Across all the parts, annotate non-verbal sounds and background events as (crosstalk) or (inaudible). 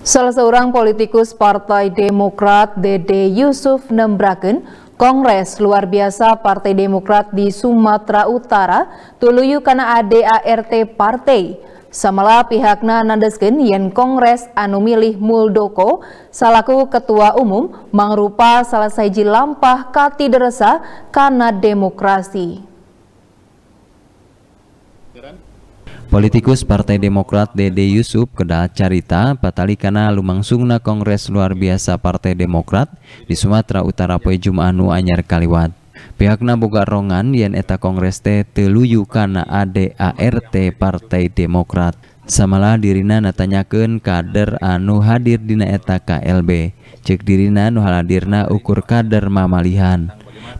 Salah seorang politikus Partai Demokrat, Dede Yusuf Nembraken, Kongres Luar Biasa Partai Demokrat di Sumatera Utara, tuluyu karena ADART Partai. Samala pihakna nandeskeun yen Kongres anumilih Muldoko salaku ketua umum mangrupa salah saiji lampah katideresa karena demokrasi. Politikus Partai Demokrat Dede Yusuf kedah carita patalikana kana lumangsungna Kongres Luar Biasa Partai Demokrat di Sumatera Utara poe Jumaah anyar kaliwat. Pihakna boga rongan yen eta Kongres teh teluyu kana ADART Partai Demokrat. Samalah dirina natanyakeun kader anu hadir dina eta KLB. Cek dirina nu haladirna ukur kader mamalihan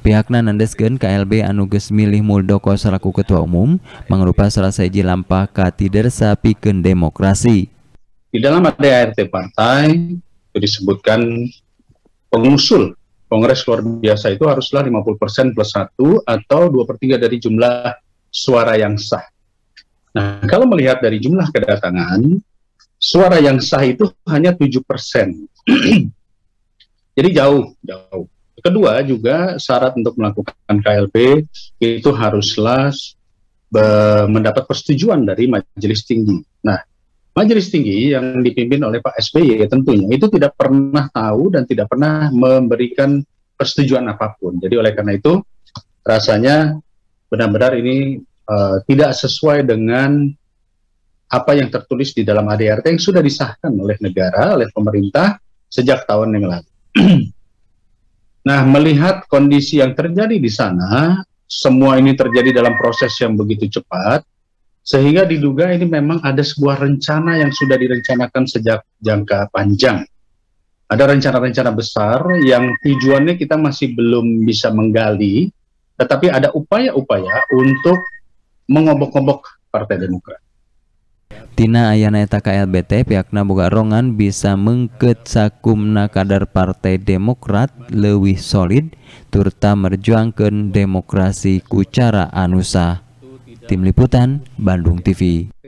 pihakna nandeskeun KLB anuges milih Muldoko selaku ketua umum mengrupa salah saiji lampah dersa pikeun demokrasi di dalam ADART partai disebutkan pengusul Kongres luar biasa itu haruslah 50% plus 1 atau 2 per 3 dari jumlah suara yang sah. Nah, kalau melihat dari jumlah kedatangan, suara yang sah itu hanya 7%. (clears throat) Jadi jauh, jauh. Kedua juga syarat untuk melakukan KLB itu haruslah mendapat persetujuan dari majelis tinggi. Nah, majelis tinggi yang dipimpin oleh Pak SBY tentunya itu tidak pernah tahu dan tidak pernah memberikan persetujuan apapun. Jadi oleh karena itu rasanya benar-benar ini uh, tidak sesuai dengan apa yang tertulis di dalam ADRT yang sudah disahkan oleh negara, oleh pemerintah sejak tahun yang lalu. (clears throat) Nah, melihat kondisi yang terjadi di sana, semua ini terjadi dalam proses yang begitu cepat, sehingga diduga ini memang ada sebuah rencana yang sudah direncanakan sejak jangka panjang. Ada rencana-rencana besar yang tujuannya kita masih belum bisa menggali, tetapi ada upaya-upaya untuk mengobok-obok Partai Demokrat. Tina ayana eta KLBT pihakna boga rongan bisa mengket sakumna kadar Partai Demokrat lebih solid turta merjuangkan demokrasi kucara anusa. Tim Liputan Bandung TV